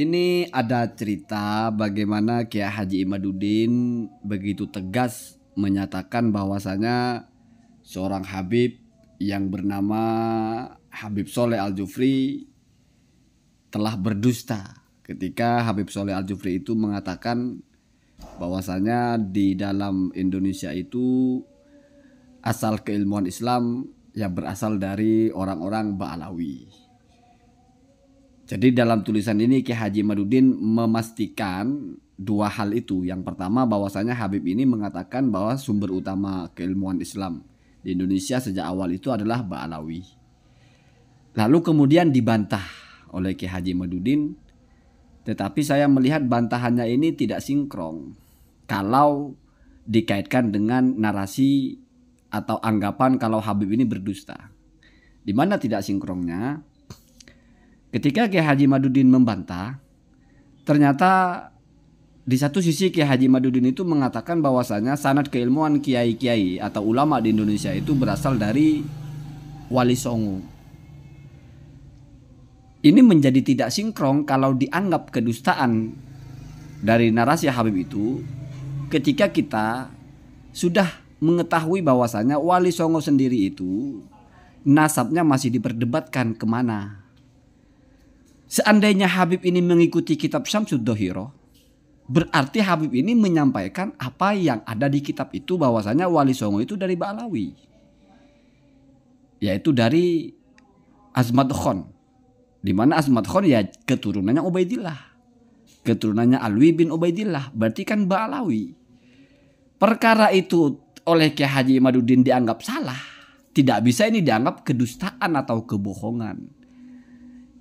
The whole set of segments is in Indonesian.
Ini ada cerita bagaimana Kia Haji Imaduddin begitu tegas menyatakan bahwasanya seorang Habib yang bernama Habib Soleh Al Jufri telah berdusta ketika Habib Soleh Al Jufri itu mengatakan bahwasanya di dalam Indonesia itu asal keilmuan Islam yang berasal dari orang-orang Ba'alawi. Jadi dalam tulisan ini Ki Haji Madudin memastikan dua hal itu. Yang pertama bahwasanya Habib ini mengatakan bahwa sumber utama keilmuan Islam di Indonesia sejak awal itu adalah Ba'alawi. Lalu kemudian dibantah oleh Ki Haji Madudin. Tetapi saya melihat bantahannya ini tidak sinkron. Kalau dikaitkan dengan narasi atau anggapan kalau Habib ini berdusta. Di mana tidak sinkronnya? Ketika Kiai Haji Madudin membantah, ternyata di satu sisi Kiai Haji Madudin itu mengatakan bahwasanya sanad keilmuan kiai-kiai atau ulama di Indonesia itu berasal dari Wali Songo. Ini menjadi tidak sinkron kalau dianggap kedustaan dari narasi Habib itu ketika kita sudah mengetahui bahwasanya Wali Songo sendiri itu nasabnya masih diperdebatkan kemana. Seandainya Habib ini mengikuti kitab Syamsud Dohiro, berarti Habib ini menyampaikan apa yang ada di kitab itu bahwasanya Wali Songo itu dari Balawi. Yaitu dari Azmat Khon. Di mana Azmat Khon ya keturunannya Ubaidillah. Keturunannya Alwi bin Ubaidillah. Berarti kan Balawi. Perkara itu oleh Kiai Haji Imaduddin dianggap salah. Tidak bisa ini dianggap kedustaan atau kebohongan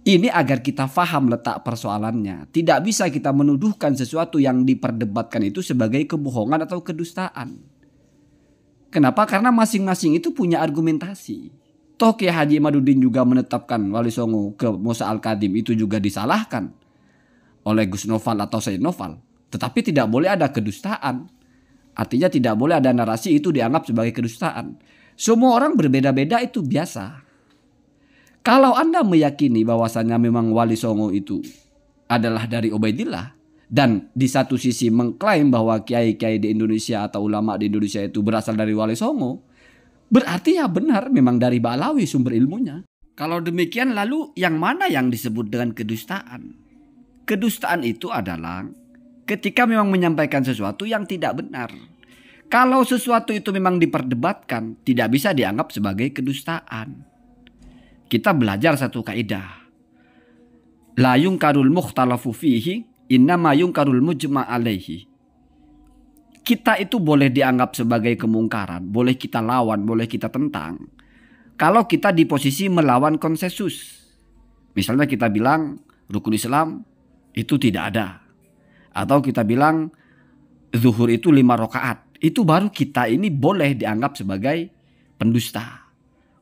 ini agar kita faham letak persoalannya. Tidak bisa kita menuduhkan sesuatu yang diperdebatkan itu sebagai kebohongan atau kedustaan. Kenapa? Karena masing-masing itu punya argumentasi. Toh Kiai Haji Madudin juga menetapkan Wali Songo ke Musa Al-Kadim itu juga disalahkan oleh Gus Noval atau Said Noval. Tetapi tidak boleh ada kedustaan. Artinya tidak boleh ada narasi itu dianggap sebagai kedustaan. Semua orang berbeda-beda itu biasa. Kalau Anda meyakini bahwasannya memang Wali Songo itu adalah dari Ubaidillah dan di satu sisi mengklaim bahwa kiai-kiai di Indonesia atau ulama di Indonesia itu berasal dari Wali Songo, berarti ya benar memang dari Balawi sumber ilmunya. Kalau demikian lalu yang mana yang disebut dengan kedustaan? Kedustaan itu adalah ketika memang menyampaikan sesuatu yang tidak benar. Kalau sesuatu itu memang diperdebatkan, tidak bisa dianggap sebagai kedustaan kita belajar satu kaidah. La yungkarul mukhtalafu fihi innama yungkarul mujma alaihi. Kita itu boleh dianggap sebagai kemungkaran, boleh kita lawan, boleh kita tentang. Kalau kita di posisi melawan konsensus. Misalnya kita bilang rukun Islam itu tidak ada. Atau kita bilang zuhur itu lima rakaat. Itu baru kita ini boleh dianggap sebagai pendusta.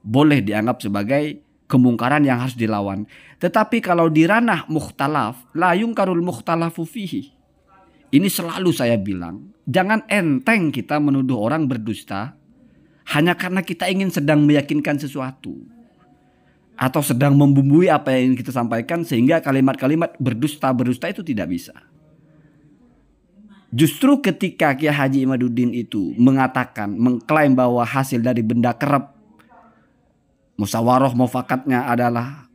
Boleh dianggap sebagai kemungkaran yang harus dilawan. Tetapi kalau di ranah mukhtalaf, layung karul mukhtalafu fihi. Ini selalu saya bilang, jangan enteng kita menuduh orang berdusta hanya karena kita ingin sedang meyakinkan sesuatu atau sedang membumbui apa yang ingin kita sampaikan sehingga kalimat-kalimat berdusta berdusta itu tidak bisa. Justru ketika Kiai Haji Imaduddin itu mengatakan, mengklaim bahwa hasil dari benda kerap Musawaroh mufakatnya adalah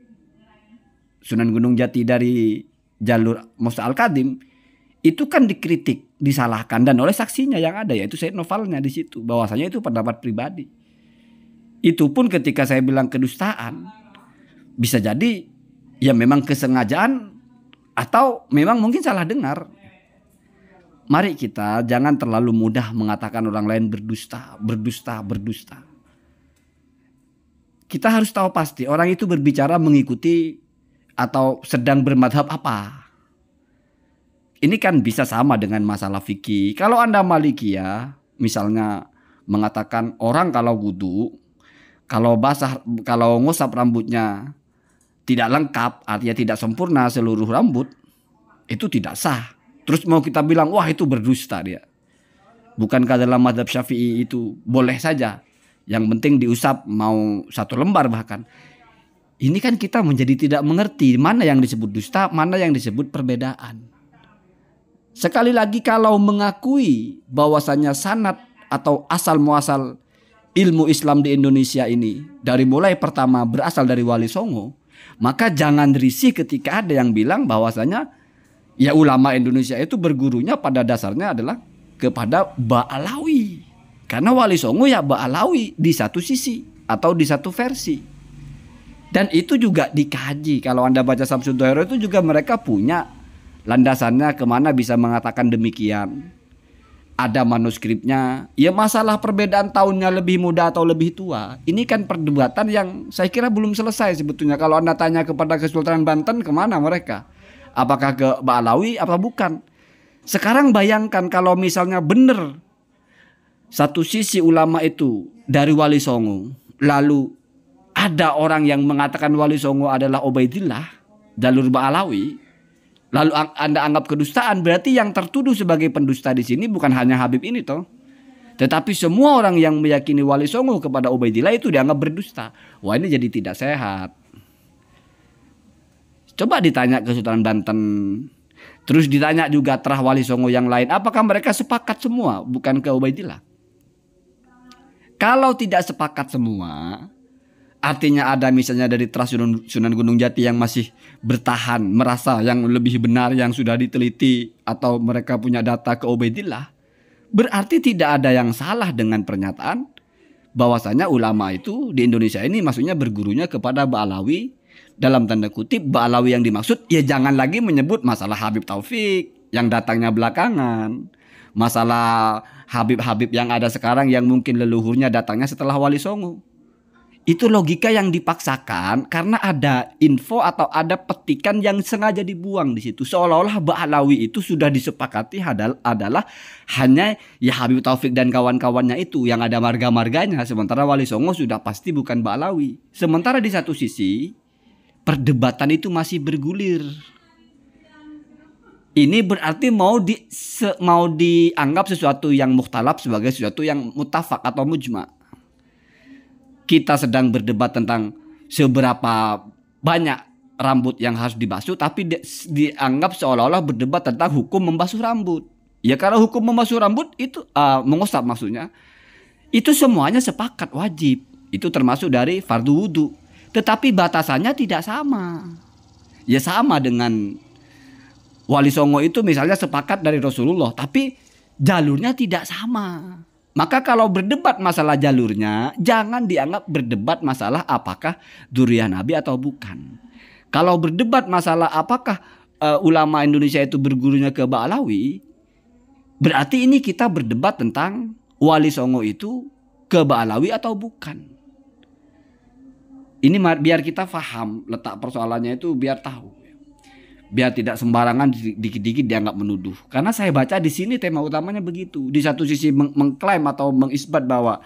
Sunan Gunung Jati dari jalur Musa Al Kadim itu kan dikritik, disalahkan dan oleh saksinya yang ada yaitu saya novelnya di situ. Bahwasanya itu pendapat pribadi. Itu pun ketika saya bilang kedustaan bisa jadi ya memang kesengajaan atau memang mungkin salah dengar. Mari kita jangan terlalu mudah mengatakan orang lain berdusta, berdusta, berdusta kita harus tahu pasti orang itu berbicara mengikuti atau sedang bermadhab apa. Ini kan bisa sama dengan masalah fikih. Kalau Anda Maliki ya, misalnya mengatakan orang kalau wudhu, kalau basah, kalau ngusap rambutnya tidak lengkap, artinya tidak sempurna seluruh rambut, itu tidak sah. Terus mau kita bilang, wah itu berdusta dia. Bukankah dalam madhab syafi'i itu boleh saja yang penting diusap mau satu lembar bahkan ini kan kita menjadi tidak mengerti mana yang disebut dusta, mana yang disebut perbedaan. Sekali lagi kalau mengakui bahwasanya sanat atau asal muasal ilmu Islam di Indonesia ini dari mulai pertama berasal dari Wali Songo, maka jangan risih ketika ada yang bilang bahwasanya ya ulama Indonesia itu bergurunya pada dasarnya adalah kepada Ba'alawi. Karena Wali Songo ya Ba'alawi di satu sisi atau di satu versi. Dan itu juga dikaji. Kalau Anda baca Samsun Dohero itu juga mereka punya landasannya kemana bisa mengatakan demikian. Ada manuskripnya. Ya masalah perbedaan tahunnya lebih muda atau lebih tua. Ini kan perdebatan yang saya kira belum selesai sebetulnya. Kalau Anda tanya kepada Kesultanan Banten kemana mereka. Apakah ke Ba'alawi apa bukan. Sekarang bayangkan kalau misalnya benar satu sisi ulama itu dari Wali Songo. Lalu ada orang yang mengatakan Wali Songo adalah obaidillah jalur Ba'alawi. Lalu Anda anggap kedustaan, berarti yang tertuduh sebagai pendusta di sini bukan hanya Habib ini toh. Tetapi semua orang yang meyakini Wali Songo kepada Ubaidillah itu dianggap berdusta. Wah ini jadi tidak sehat. Coba ditanya ke Sultan Banten. Terus ditanya juga terah Wali Songo yang lain. Apakah mereka sepakat semua bukan ke Ubaidillah? Kalau tidak sepakat semua, artinya ada misalnya dari Trust Sunan, Gunung Jati yang masih bertahan merasa yang lebih benar yang sudah diteliti atau mereka punya data ke Ubaidillah berarti tidak ada yang salah dengan pernyataan bahwasanya ulama itu di Indonesia ini maksudnya bergurunya kepada Ba'alawi dalam tanda kutip Ba'alawi yang dimaksud ya jangan lagi menyebut masalah Habib Taufik yang datangnya belakangan masalah Habib-Habib yang ada sekarang yang mungkin leluhurnya datangnya setelah Wali Songo. Itu logika yang dipaksakan karena ada info atau ada petikan yang sengaja dibuang di situ. Seolah-olah Ba'alawi itu sudah disepakati hadal, adalah hanya ya Habib Taufik dan kawan-kawannya itu yang ada marga-marganya. Sementara Wali Songo sudah pasti bukan Ba'alawi. Sementara di satu sisi perdebatan itu masih bergulir ini berarti mau di se, mau dianggap sesuatu yang muhtalab sebagai sesuatu yang mutafak atau mujma. Kita sedang berdebat tentang seberapa banyak rambut yang harus dibasuh tapi di, dianggap seolah-olah berdebat tentang hukum membasuh rambut. Ya karena hukum membasuh rambut itu uh, ah, mengusap maksudnya itu semuanya sepakat wajib. Itu termasuk dari fardu wudhu. Tetapi batasannya tidak sama. Ya sama dengan Wali Songo itu misalnya sepakat dari Rasulullah, tapi jalurnya tidak sama. Maka kalau berdebat masalah jalurnya, jangan dianggap berdebat masalah apakah durian Nabi atau bukan. Kalau berdebat masalah apakah uh, ulama Indonesia itu bergurunya ke Ba'alawi, berarti ini kita berdebat tentang Wali Songo itu ke Ba'alawi atau bukan. Ini biar kita faham letak persoalannya itu biar tahu biar tidak sembarangan dikit-dikit dianggap menuduh. Karena saya baca di sini tema utamanya begitu. Di satu sisi meng mengklaim atau mengisbat bahwa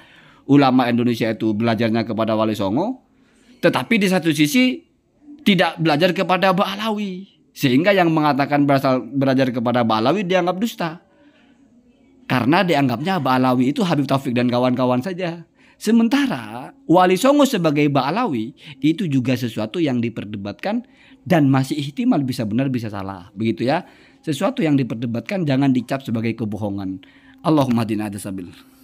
ulama Indonesia itu belajarnya kepada Wali Songo, tetapi di satu sisi tidak belajar kepada Ba'alawi. Sehingga yang mengatakan berasal belajar kepada Ba'alawi dianggap dusta. Karena dianggapnya Ba'alawi itu Habib Taufik dan kawan-kawan saja. Sementara Wali Songo sebagai Ba'alawi itu juga sesuatu yang diperdebatkan dan masih ihtimal bisa benar bisa salah. Begitu ya. Sesuatu yang diperdebatkan jangan dicap sebagai kebohongan. Allahumma dina adasabil.